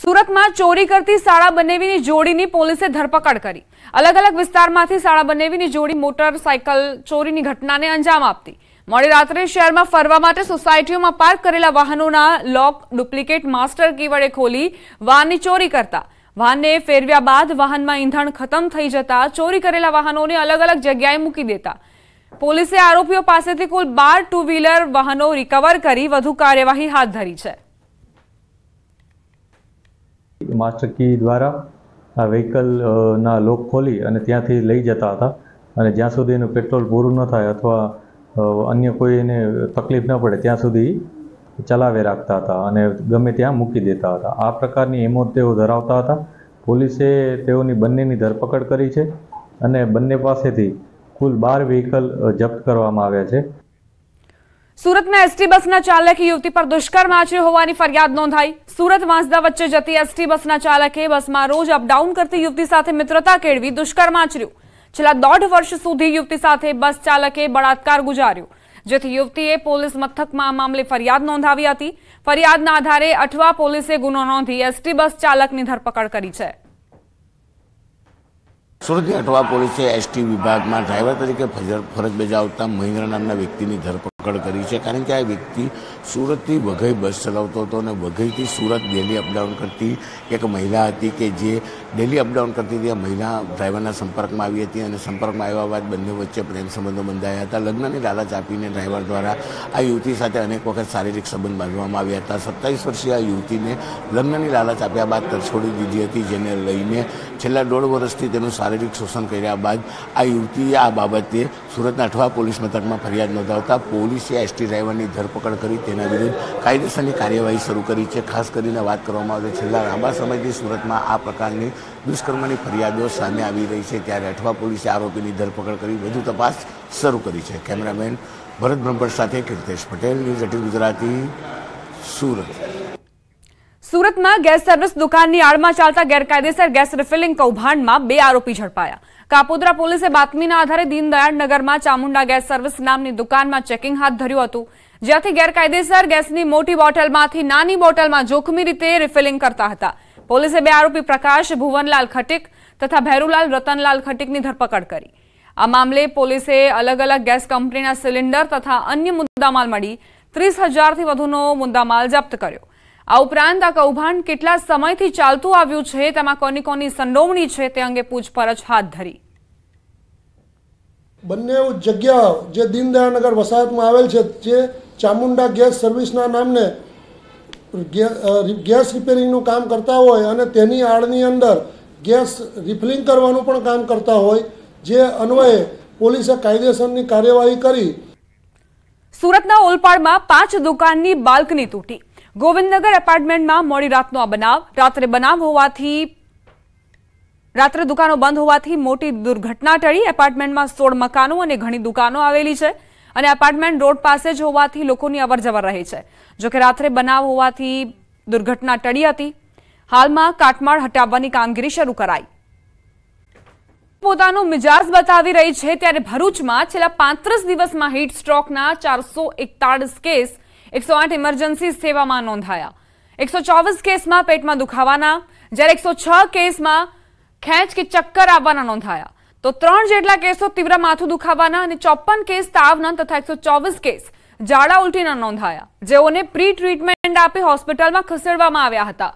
સુરતમાં ચોરી કરતી શાળા બનેવીની જોડીની પોલીસે ધરપકડ કરી અલગ અલગ વિસ્તારમાંથી શાળા બનેવીની જોડી મોટરસાયકલ ચોરીની ઘટનાને અંજામ આપતી મોડી રાત્રે શહેરમાં ફરવા માટે સોસાયટીઓમાં પાર્ક કરેલા વાહનોના લોક ડુપ્લિકેટ માસ્ટર કી વડે ખોલી વાહનની ચોરી કરતા વાહનને ફેરવ્યા બાદ વાહનમાં ઈંધણ ખતમ થઈ જતા ચોરી કરેલા વાહનોને અલગ અલગ જગ્યાએ મૂકી દેતા પોલીસે આરોપીઓ પાસેથી કુલ બાર ટુ વ્હીલર વાહનો રિકવર કરી વધુ કાર્યવાહી હાથ ધરી છે માસ્ટર કી દ્વારા આ વ્હીકલના લોક ખોલી અને ત્યાંથી લઈ જતા હતા અને જ્યાં સુધી એનું પેટ્રોલ પૂરું ન થાય અથવા અન્ય કોઈ એને તકલીફ ન પડે ત્યાં સુધી ચલાવે રાખતા હતા અને ગમે ત્યાં મૂકી દેતા હતા આ પ્રકારની એમો તેઓ ધરાવતા હતા પોલીસે તેઓની બંનેની ધરપકડ કરી છે અને બંને પાસેથી કુલ બાર વ્હીકલ જપ્ત કરવામાં આવ્યા છે સુરતમાં એસટી બસના ચાલકે યુવતી પર દુષ્કર્મ આચર્યો હોવાની ફરિયાદ નોંધાઈ સુરત વાંસદા વચ્ચે જતી એસટી બસના ચાલકે બસમાં રોજ અપડાઉન કરતી યુવતી સાથે મિત્રતા કેળવી દુષ્કર્મ આચર્યું છેલ્લા દોઢ વર્ષ સુધી યુવતી સાથે બસ ચાલકે બળાત્કાર ગુજાર્યો જેથી યુવતીએ પોલીસ મથકમાં મામલે ફરિયાદ નોંધાવી હતી ફરિયાદના આધારે અઠવા પોલીસે ગુનો નોંધી એસટી બસ ચાલકની ધરપકડ કરી છે સુરતની અઠવા પોલીસે એસટી વિભાગમાં ડ્રાઈવર તરીકે ફરજ બજાવતા મહિન્દ્ર નામના વ્યક્તિની ધરપકડ ધરપકડ કરી છે કારણ કે આ વ્યક્તિ સુરતથી વઘઈ બસ ચલાવતો હતો અને વઘઈથી સુરત ડેલી અપડાઉન કરતી એક મહિલા હતી કે જે ડેલી અપડાઉન કરતી હતી મહિલા ડ્રાઈવરના સંપર્કમાં આવી હતી અને સંપર્કમાં આવ્યા બાદ બંને વચ્ચે પ્રેમ સંબંધો બંધાયા હતા લગ્નની લાલચ આપીને ડ્રાઈવર દ્વારા આ યુવતી સાથે અનેક વખત શારીરિક સંબંધ બાંધવામાં આવ્યા હતા સત્તાવીસ વર્ષીય આ યુવતીને લગ્નની લાલચ આપ્યા બાદ તરછોડી દીધી હતી જેને લઈને છેલ્લા દોઢ વર્ષથી તેનું શારીરિક શોષણ કર્યા બાદ આ યુવતીએ આ બાબતે સુરતના અઠવા પોલીસ મથકમાં ફરિયાદ નોંધાવતા પોલીસે એસટી ડ્રાઈવરની ધરપકડ કરી તેને તેના વિરુદ્ધ કાયદેસરની કાર્યવાહી શરૂ કરી છે ખાસ કરીને વાત કરવામાં આવે છેલ્લા લાંબા સમયથી સુરતમાં આ પ્રકારની દુષ્કર્મની ફરિયાદો સામે આવી રહી છે ત્યારે અઠવા પોલીસે આરોપીની ધરપકડ કરી વધુ તપાસ શરૂ કરી છે કેમેરામેન ભરત બ્રહ્મભટ્ટ સાથે કીર્તેશ પટેલ ન્યૂઝ એટીન ગુજરાતી સુરત સુરતમાં ગેસ સર્વિસ દુકાનની આડમાં ચાલતા ગેરકાયદેસર ગેસ રિફિલિંગ કૌભાંડમાં બે આરોપી ઝડપાયા કાપોદ્રા પોલીસે બાતમીના આધારે નગરમાં ચામુંડા ગેસ સર્વિસ નામની દુકાનમાં ચેકિંગ હાથ ધર્યું હતું જ્યાંથી ગેરકાયદેસર ગેસની મોટી બોટલમાંથી નાની બોટલમાં જોખમી રીતે રિફિલિંગ કરતા હતા પોલીસે બે આરોપી પ્રકાશ ભુવનલાલ ખટીક તથા ભેરુલાલ રતનલાલ ખટીકની ધરપકડ કરી આ મામલે પોલીસે અલગ અલગ ગેસ કંપનીના સિલિન્ડર તથા અન્ય મુદ્દામાલ મળી ત્રીસ હજારથી વધુનો મુદ્દામાલ જપ્ત કર્યો આ ઉપરાંત આ કૌભાંડ કેટલા સમયથી ચાલતું આવ્યું છે તેમાં કોની કોની સંડોવણી છે તે અંગે પૂછપરછ હાથ ધરી બંને જગ્યાઓ જે દીનદયાળનગર વસાહતમાં આવેલ છે જે ચામુંડા ગેસ સર્વિસના નામને ગેસ રિપેરિંગનું કામ કરતા હોય અને તેની આડની અંદર ગેસ રિફિલિંગ કરવાનું પણ કામ કરતા હોય જે અન્વયે પોલીસે કાયદેસરની કાર્યવાહી કરી સુરતના ઓલપાડમાં પાંચ દુકાનની બાલ્કની તૂટી ગોવિંદનગર એપાર્ટમેન્ટમાં મોડી રાતનો આ બનાવ રાત્રે બનાવ હોવાથી રાત્રે દુકાનો બંધ હોવાથી મોટી દુર્ઘટના ટળી એપાર્ટમેન્ટમાં સોળ મકાનો અને ઘણી દુકાનો આવેલી છે અને એપાર્ટમેન્ટ રોડ પાસે જ હોવાથી લોકોની અવરજવર રહે છે જોકે રાત્રે બનાવ હોવાથી દુર્ઘટના ટળી હતી હાલમાં કાટમાળ હટાવવાની કામગીરી શરૂ કરાઈ પોતાનો મિજાજ બતાવી રહી છે ત્યારે ભરૂચમાં છેલ્લા પાંત્રીસ દિવસમાં હીટ સ્ટ્રોકના ચારસો એકતાળીસ કેસ એકસો આઠ ઇમરજન્સી સેવામાં નોંધાયા એકસો ચોવીસ કેસમાં પેટમાં દુખાવાના જ્યારે એકસો છ કેસમાં ખેંચ કે ચક્કર આવવાના નોંધાયા તો ત્રણ જેટલા કેસો તીવ્ર માથું દુખાવાના અને ચોપન કેસ તાવના તથા એકસો કેસ ઝાડા ઉલટીના નોંધાયા જેઓને પ્રી ટ્રીટમેન્ટ આપી હોસ્પિટલમાં ખસેડવામાં આવ્યા હતા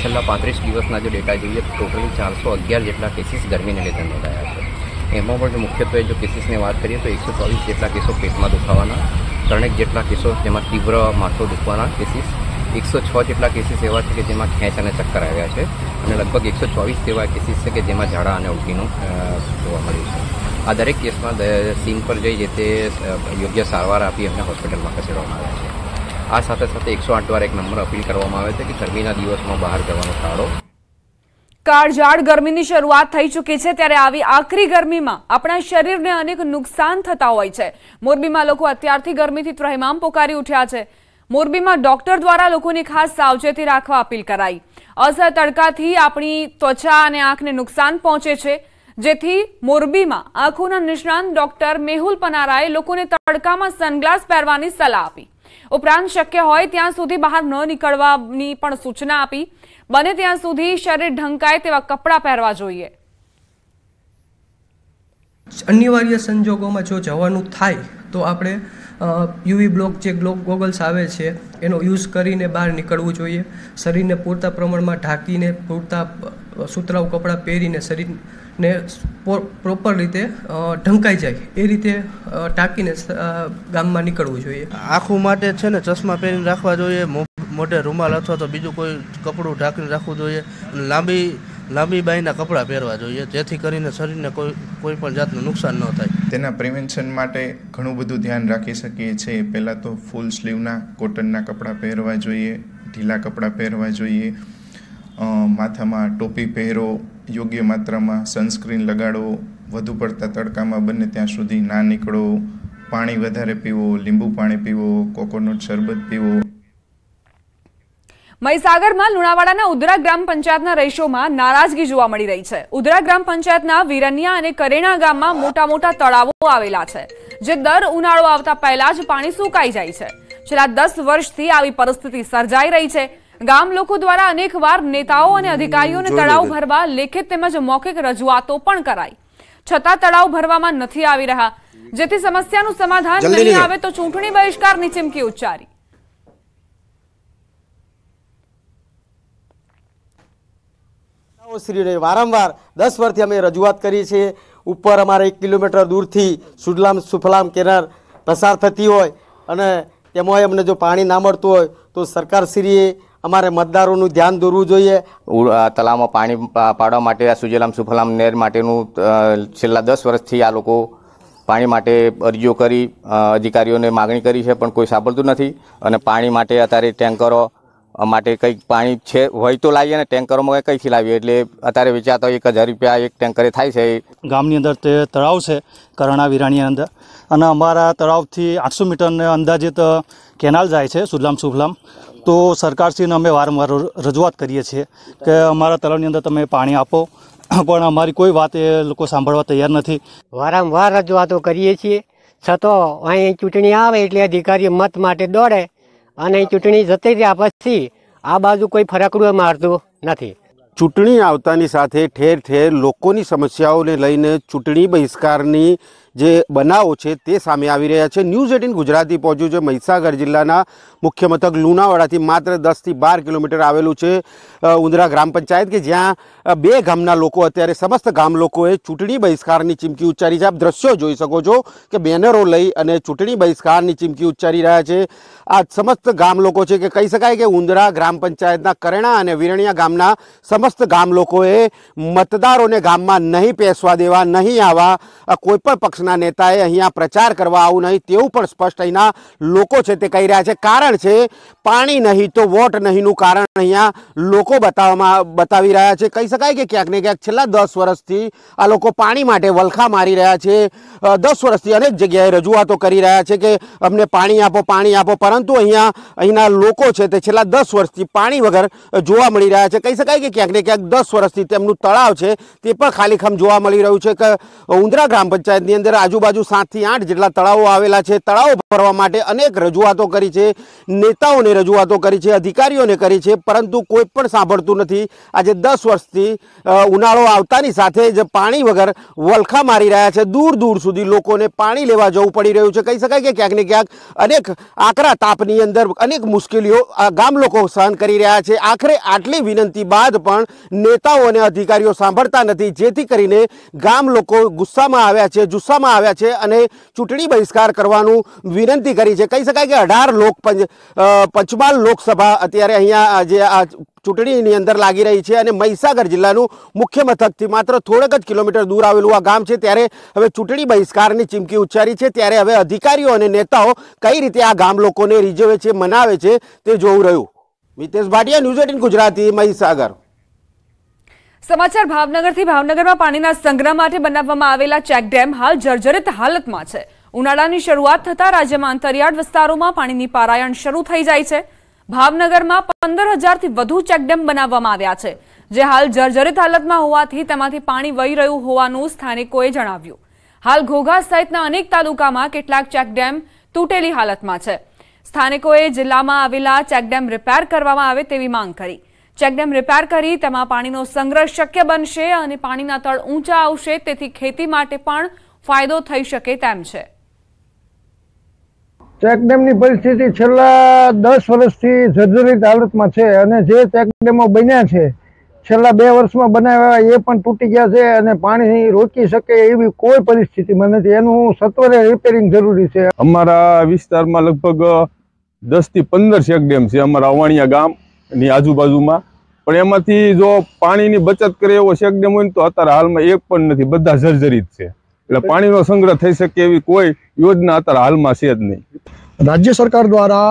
છેલ્લા પાંત્રીસ દિવસના જો ડેટા જોઈએ તો ચારસો અગિયાર જેટલા કેસીસ ગરમીને લીધે નોંધાયા છે એમાં પણ મુખ્યત્વે જો કેસીસની વાત કરીએ તો એકસો ચોવીસ જેટલા કેસો પેટમાં દુખાવાના ત્રણેક જેટલા કેસો જેમાં તીવ્ર માથો દુખવાના કેસીસ એકસો છ જેટલા કેસીસ એવા છે કે જેમાં ખેંચ અને ચક્કર આવ્યા છે અને લગભગ એકસો ચોવીસ જેવા કેસીસ છે કે જેમાં ઝાડા અને ઉલટીનું જોવા મળ્યું છે આ દરેક કેસમાં સીન પર જઈ જે તે યોગ્ય સારવાર આપી એમને હોસ્પિટલમાં ખસેડવામાં આવ્યા છે આ સાથે સાથે એકસો આઠ દ્વારા એક નંબર અપીલ કરવામાં આવે છે કે ગરમીના દિવસમાં બહાર જવાનો ટાળો કાળઝાળ ગરમીની શરૂઆત થઈ ચૂકી છે ત્યારે આવી આકરી ગરમીમાં આપણા શરીરને અનેક નુકસાન થતા હોય છે મોરબીમાં લોકો અત્યારથી ગરમીથી ત્રહેમામ પોકારી ઉઠ્યા છે મોરબીમાં ડોક્ટર દ્વારા લોકોને ખાસ સાવચેતી રાખવા અપીલ કરાઈ અસર તડકાથી આપણી ત્વચા અને આંખને નુકસાન પહોંચે છે જેથી મોરબીમાં આંખોના નિષ્ણાંત ડોક્ટર મેહુલ પનારાએ લોકોને તડકામાં સનગ્લાસ પહેરવાની સલાહ આપી ઉપરાંત શક્ય હોય ત્યાં સુધી બહાર ન નીકળવાની પણ સૂચના આપી બને ત્યાં સુધી શરીર ઢંકાય તેવા કપડાં પહેરવા જોઈએ અનિવાર્ય સંજોગોમાં જો જવાનું થાય તો આપણે યુવી બ્લોક જે ગ્લો ગોગલ્સ આવે છે એનો યુઝ કરીને બહાર નીકળવું જોઈએ શરીરને પૂરતા પ્રમાણમાં ઢાંકીને પૂરતા સુતરાઉ કપડાં પહેરીને શરીરને પ્રોપર રીતે ઢંકાઈ જાય એ રીતે ટાંકીને ગામમાં નીકળવું જોઈએ આંખું માટે છે ને ચશ્મા પહેરીને રાખવા જોઈએ મોઢે રૂમાલ અથવા તો બીજું કોઈ કપડું ઢાંકીને રાખવું જોઈએ લાંબી લાંબી બાયના કપડાં પહેરવા જોઈએ જેથી કરીને શરીરને કોઈ કોઈ પણ જાતનું નુકસાન ન થાય તેના પ્રિવેન્શન માટે ઘણું બધું ધ્યાન રાખી શકીએ છીએ પહેલાં તો ફૂલ સ્લીવના કોટનના કપડાં પહેરવા જોઈએ ઢીલા કપડાં પહેરવા જોઈએ માથામાં ટોપી પહેરો યોગ્ય માત્રામાં સનસ્ક્રીન લગાડો વધુ પડતા તડકામાં બને ત્યાં સુધી ના નીકળો પાણી વધારે પીવો લીંબુ પાણી પીવો કોકોનટ શરબત પીવો મહીસાગરમાં લુણાવાડાના ઉદરા ગ્રામ પંચાયતના રહીશોમાં નારાજગી જોવા મળી રહી છે ઉદરા ગ્રામ પંચાયતના વિરણિયા અને કરેણા ગામમાં મોટા મોટા તળાવો આવેલા છે જે દર ઉનાળો આવતા પહેલા જ પાણી સુકાઈ જાય છે છેલ્લા દસ વર્ષથી આવી પરિસ્થિતિ સર્જાઈ રહી છે ગામ લોકો દ્વારા અનેકવાર નેતાઓ અને અધિકારીઓને તળાવ ભરવા લેખિત તેમજ મૌખિક રજૂઆતો પણ કરાઈ છતાં તળાવ ભરવામાં નથી આવી રહ્યા જેથી સમસ્યાનું સમાધાન નહીં આવે તો ચૂંટણી બહિષ્કારની ચીમકી ઉચ્ચારી શ્રીને વારંવાર દસ વર્ષથી અમે રજૂઆત કરી છે ઉપર અમારે એક કિલોમીટર દૂરથી સુડલામ સુફલામ કેનાર પસાર થતી હોય અને તેમાં અમને જો પાણી ના મળતું હોય તો સરકારશ્રીએ અમારે મતદારોનું ધ્યાન દોરવું જોઈએ તલાવમાં પાણી પાડવા માટે આ સુજલામ સુફલામ નેર માટેનું છેલ્લા દસ વર્ષથી આ લોકો પાણી માટે અરજીઓ કરી અધિકારીઓને માગણી કરી છે પણ કોઈ સાંભળતું નથી અને પાણી માટે અત્યારે ટેન્કરો માટે કંઈક પાણી છે હોય તો લાવીએ ને ટેન્કરોમાં કંઈથી લાવીએ એટલે અત્યારે વિચારતા એક હજાર રૂપિયા એક ટેન્કરે થાય છે ગામની અંદર તે તળાવ છે કરણા વિરાણી અંદર અને અમારા તળાવથી આઠસો મીટરને અંદાજિત કેનાલ જાય છે સુજલામ સુફલામ તો સરકારશ્રીને અમે વારંવાર રજૂઆત કરીએ છીએ કે અમારા તળાવની અંદર તમે પાણી આપો પણ અમારી કોઈ વાત એ લોકો સાંભળવા તૈયાર નથી વારંવાર રજૂઆતો કરીએ છીએ છતાં અહીં ચૂંટણી આવે એટલે અધિકારી મત માટે દોડે અને ચૂંટણી જતી રહ્યા પછી આ બાજુ કોઈ ફરકડું મારતું નથી ચૂંટણી આવતાની સાથે ઠેર ઠેર લોકોની સમસ્યાઓને લઈને ચૂંટણી બહિષ્કારની જે બનાવો છે તે સામે આવી રહ્યા છે ન્યૂઝ એટીન ગુજરાતી પહોંચ્યું છે મહિસાગર જિલ્લાના મુખ્ય મથક લુણાવાડાથી માત્ર દસથી બાર કિલોમીટર આવેલું છે ઉંદરા ગ્રામ પંચાયત કે જ્યાં બે ગામના લોકો અત્યારે સમસ્ત ગામ લોકોએ ચૂંટણી બહિષ્કારની ચીમકી ઉચ્ચારી છે આપ દ્રશ્યો જોઈ શકો છો કે બેનરો લઈ અને ચૂંટણી બહિષ્કારની ચીમકી ઉચ્ચારી રહ્યા છે આ સમસ્ત ગામ લોકો છે કે કહી શકાય કે ઉંદરા ગ્રામ પંચાયતના કરેણા અને વિરણિયા ગામના સમસ્ત ગામ લોકોએ મતદારોને ગામમાં નહીં પેસવા દેવા નહીં આવવા કોઈપણ પક્ષ પક્ષના નેતાએ અહીંયા પ્રચાર કરવા આવું નહીં તેવું પણ સ્પષ્ટ અહીંના લોકો છે તે કહી રહ્યા છે કારણ છે પાણી નહીં તો વોટ નહીંનું કારણ અહીંયા લોકો બતાવવામાં બતાવી રહ્યા છે કહી શકાય કે ક્યાંક ને ક્યાંક છેલ્લા દસ વર્ષથી આ લોકો પાણી માટે વલખા મારી રહ્યા છે દસ વર્ષથી અનેક જગ્યાએ રજૂઆતો કરી રહ્યા છે કે અમને પાણી આપો પાણી આપો પરંતુ અહીંયા અહીંના લોકો છે તે છેલ્લા દસ વર્ષથી પાણી વગર જોવા મળી રહ્યા છે કહી શકાય કે ક્યાંક ને ક્યાંક દસ વર્ષથી તેમનું તળાવ છે તે પણ ખાલીખમ જોવા મળી રહ્યું છે કે ઉંદરા ગ્રામ પંચાયતની અંદર અંદર આજુબાજુ સાતથી આઠ જેટલા તળાવો આવેલા છે તળાવો ભરવા માટે અનેક રજૂઆતો કરી છે નેતાઓને રજૂઆતો કરી છે અધિકારીઓને કરી છે પરંતુ કોઈ પણ સાંભળતું નથી આજે દસ વર્ષથી ઉનાળો આવતાની સાથે જ પાણી વગર વલખા મારી રહ્યા છે દૂર દૂર સુધી લોકોને પાણી લેવા જવું પડી રહ્યું છે કહી શકાય કે ક્યાંક ને ક્યાંક અનેક આકરા તાપની અંદર અનેક મુશ્કેલીઓ ગામ લોકો સહન કરી રહ્યા છે આખરે આટલી વિનંતી બાદ પણ નેતાઓ અને અધિકારીઓ સાંભળતા નથી જેથી કરીને ગામ લોકો ગુસ્સામાં આવ્યા છે જુસ્સા કરવામાં આવ્યા છે અને ચૂંટણી બહિષ્કાર કરવાનું વિનંતી કરી છે કહી શકાય કે અઢાર લોક પંચમહાલ લોકસભા અત્યારે અહીંયા જે આ ચૂંટણીની અંદર લાગી રહી છે અને મહીસાગર જિલ્લાનું મુખ્ય મથકથી માત્ર થોડેક જ કિલોમીટર દૂર આવેલું આ ગામ છે ત્યારે હવે ચૂંટણી બહિષ્કારની ચીમકી ઉચ્ચારી છે ત્યારે હવે અધિકારીઓ અને નેતાઓ કઈ રીતે આ ગામ લોકોને રીઝવે છે મનાવે છે તે જોવું રહ્યું મિતેશ ભાટિયા ન્યૂઝ એટીન ગુજરાતી મહીસાગર સમાચાર ભાવનગરથી ભાવનગરમાં પાણીના સંગ્રહ માટે બનાવવામાં આવેલા ચેકડેમ હાલ જર્જરિત હાલતમાં છે ઉનાળાની શરૂઆત થતાં રાજ્યમાં અંતરિયાળ વિસ્તારોમાં પાણીની પારાયણ શરૂ થઈ જાય છે ભાવનગરમાં પંદર હજારથી વધુ ચેકડેમ બનાવવામાં આવ્યા છે જે હાલ જર્જરિત હાલતમાં હોવાથી તેમાંથી પાણી વહી રહ્યું હોવાનું સ્થાનિકોએ જણાવ્યું હાલ ઘોઘા સહિતના અનેક તાલુકામાં કેટલાક ચેકડેમ તૂટેલી હાલતમાં છે સ્થાનિકોએ જિલ્લામાં આવેલા ચેકડેમ રિપેર કરવામાં આવે તેવી માંગ કરી ચેકડેમ રિપેર કરી તેમાં પાણીનો સંગ્રહ શક્ય બનશે અને પાણીના તળ ઊંચા આવશે તેથી ખેતી માટે પણ ફાયદો થઈ શકે તેમ છે ચેકડેમની પરિસ્થિતિ છેલ્લા દસ વર્ષથી જર્જરિત હાલતમાં છે અને જે ચેકડેમો બન્યા છે છેલ્લા બે વર્ષમાં બનાવ્યા એ પણ તૂટી ગયા છે અને પાણી રોકી શકે એવી કોઈ પરિસ્થિતિમાં નથી એનું સત્વરે રિપેરિંગ જરૂરી છે અમારા વિસ્તારમાં લગભગ દસથી પંદર ચેકડેમ છે અમારા અવાણિયા ગામ ની આજુબાજુમાં પણ એમાંથી જો પાણીની બચત કરે એવો શેકડેમ હોય ને તો અત્યારે હાલમાં એક પણ નથી બધા જર્જરિત છે એટલે પાણીનો સંગ્રહ થઈ શકે એવી કોઈ યોજના અત્યારે હાલમાં છે જ નહીં રાજ્ય સરકાર દ્વારા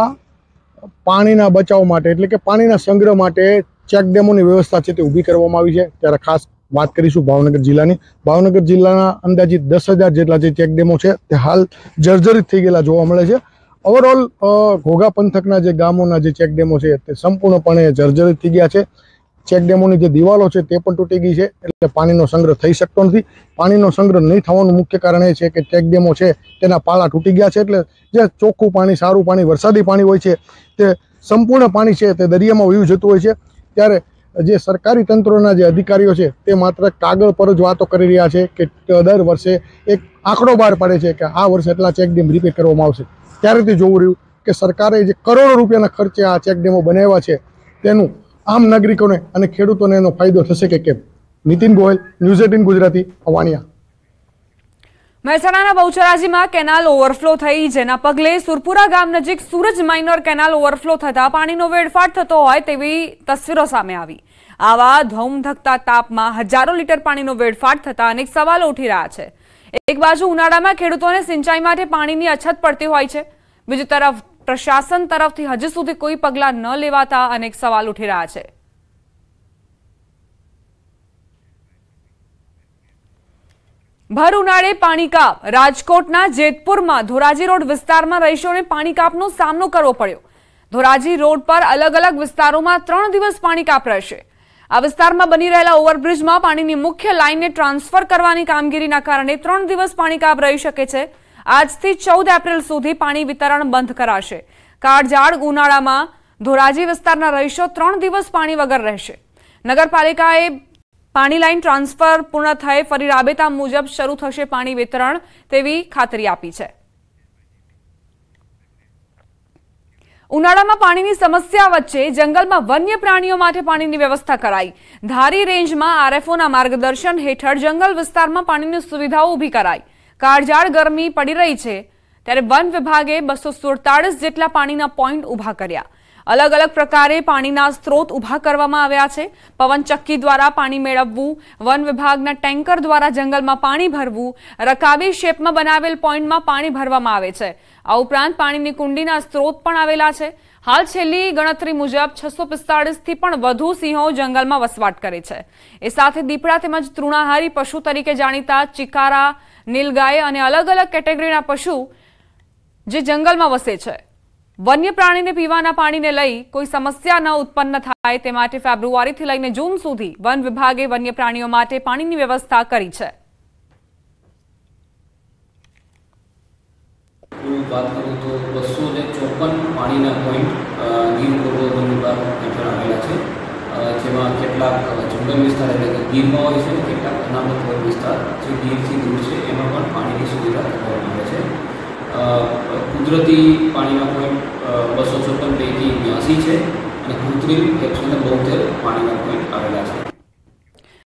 પાણીના બચાવ માટે એટલે કે પાણીના સંગ્રહ માટે ચેકડેમોની વ્યવસ્થા છે તે ઊભી કરવામાં આવી છે ત્યારે ખાસ વાત કરીશું ભાવનગર જિલ્લાની ભાવનગર જિલ્લાના અંદાજિત દસ હજાર જેટલા જે ચેકડેમો છે તે હાલ જર્જરિત થઈ ગયેલા જોવા મળે છે ઓવરઓલ ઘોઘા પંથકના જે ગામોના જે ચેકડેમો છે તે સંપૂર્ણપણે જર્જરિત થઈ ગયા છે ચેકડેમોની જે દિવાલો છે તે પણ તૂટી ગઈ છે એટલે પાણીનો સંગ્રહ થઈ શકતો નથી પાણીનો સંગ્રહ નહીં થવાનું મુખ્ય કારણ એ છે કે ચેકડેમો છે તેના પાળા તૂટી ગયા છે એટલે જે ચોખ્ખું પાણી સારું પાણી વરસાદી પાણી હોય છે તે સંપૂર્ણ પાણી છે તે દરિયામાં વયું જતું હોય છે ત્યારે જે સરકારી તંત્રોના જે અધિકારીઓ છે તે માત્ર કાગળ પર જ વાતો કરી રહ્યા છે કે દર વર્ષે એક આંકડો બહાર પાડે છે કે આ વર્ષે એટલા ચેકડેમ રિપેર કરવામાં આવશે ત્યારેથી જોવું રહ્યું કે સરકારે જે કરોડો રૂપિયાના ખર્ચે આ ચેકડેમો બનાવ્યા છે તેનું આમ નાગરિકોને અને ખેડૂતોને એનો ફાયદો થશે કે કેમ નીતિન ગોયલ ન્યૂઝ એટીન ગુજરાતી અવાણિયા મહેસાણાના બહુચરાજીમાં કેનાલ ઓવરફ્લો થઈ જેના પગલે સુરપુરા ગામ નજીક સુરજ માઇનર કેનાલ ઓવરફ્લો થતા પાણીનો વેડફાટ થતો હોય તેવી તસવીરો સામે આવી આવા ધૌમધકતા તાપમાં હજારો લીટર પાણીનો વેડફાટ થતાં અનેક સવાલો ઉઠી રહ્યા છે એક બાજુ ઉનાળામાં ખેડૂતોને સિંચાઈ માટે પાણીની અછત પડતી હોય છે બીજી તરફ પ્રશાસન તરફથી હજુ સુધી કોઈ પગલાં ન લેવાતા અનેક સવાલ ઉઠી રહ્યા છે ભર ઉનાળે પાણી કાપ રાજકોટના જેતપુરમાં ધોરાજી રોડ વિસ્તારમાં રહીશોને પાણી કાપનો સામનો કરવો પડ્યો ધોરાજી રોડ પર અલગ અલગ વિસ્તારોમાં ત્રણ દિવસ પાણી કાપ રહેશે આ વિસ્તારમાં બની રહેલા ઓવરબ્રિજમાં પાણીની મુખ્ય લાઇનને ટ્રાન્સફર કરવાની કામગીરીના કારણે ત્રણ દિવસ પાણી કાપ રહી શકે છે આજથી ચૌદ એપ્રિલ સુધી પાણી વિતરણ બંધ કરાશે કાળઝાળ ઉનાળામાં ધોરાજી વિસ્તારના રહીશો ત્રણ દિવસ પાણી વગર રહેશે નગરપાલિકાએ પાણી લાઇન ટ્રાન્સફર પૂર્ણ થઈ ફરી રાબેતા મુજબ શરૂ થશે પાણી વિતરણ તેવી ખાતરી આપી છે ઉનાળામાં પાણીની સમસ્યા વચ્ચે જંગલમાં વન્ય પ્રાણીઓ માટે પાણીની વ્યવસ્થા કરાઈ ધારી રેન્જમાં આરએફઓના માર્ગદર્શન હેઠળ જંગલ વિસ્તારમાં પાણીની સુવિધાઓ ઊભી કરાઈ કાળઝાળ ગરમી પડી રહી છે ત્યારે વન વિભાગે બસો જેટલા પાણીના પોઈન્ટ ઊભા કર્યા અલગ અલગ પ્રકારે પાણીના સ્ત્રોત ઊભા કરવામાં આવ્યા છે પવનચક્કી દ્વારા પાણી મેળવવું વન વિભાગના ટેન્કર દ્વારા જંગલમાં પાણી ભરવું રકાબી શેપમાં બનાવેલ પોઈન્ટમાં પાણી ભરવામાં આવે છે આ ઉપરાંત પાણીની કુંડીના સ્ત્રોત પણ આવેલા છે હાલ છેલ્લી ગણતરી મુજબ છસો પિસ્તાળીસથી પણ વધુ સિંહો જંગલમાં વસવાટ કરે છે એ સાથે દીપડા તેમજ તૃણાહારી પશુ તરીકે જાણીતા ચિકારા નીલગાય અને અલગ અલગ કેટેગરીના પશુ જે જંગલમાં વસે છે વન્ય પ્રાણીને પીવાના પાણીને લઈ કોઈ સમસ્યા ન ઉત્પન્ન થાય તે માટે ફેબ્રુઆરીથી લઈને જૂન સુધી વન વિભાગે વન્ય પ્રાણીઓ માટે પાણીની વ્યવસ્થા કરી છે જેમાં કેટલાક જંગલ વિસ્તાર એટલે કે ગીરમાં હોય છે કેટલાક અનામત વિસ્તાર જે ગીરથી દૂર છે એમાં પણ પાણીની સુવિધા કરવામાં આવે છે કુદરતી પાણીના પોઈન્ટ બસો છપ્પન પૈકી બ્યાસી છે અને કૃત્રિમ એકસો ને બોતેર પાણીના પોઈન્ટ આવેલા છે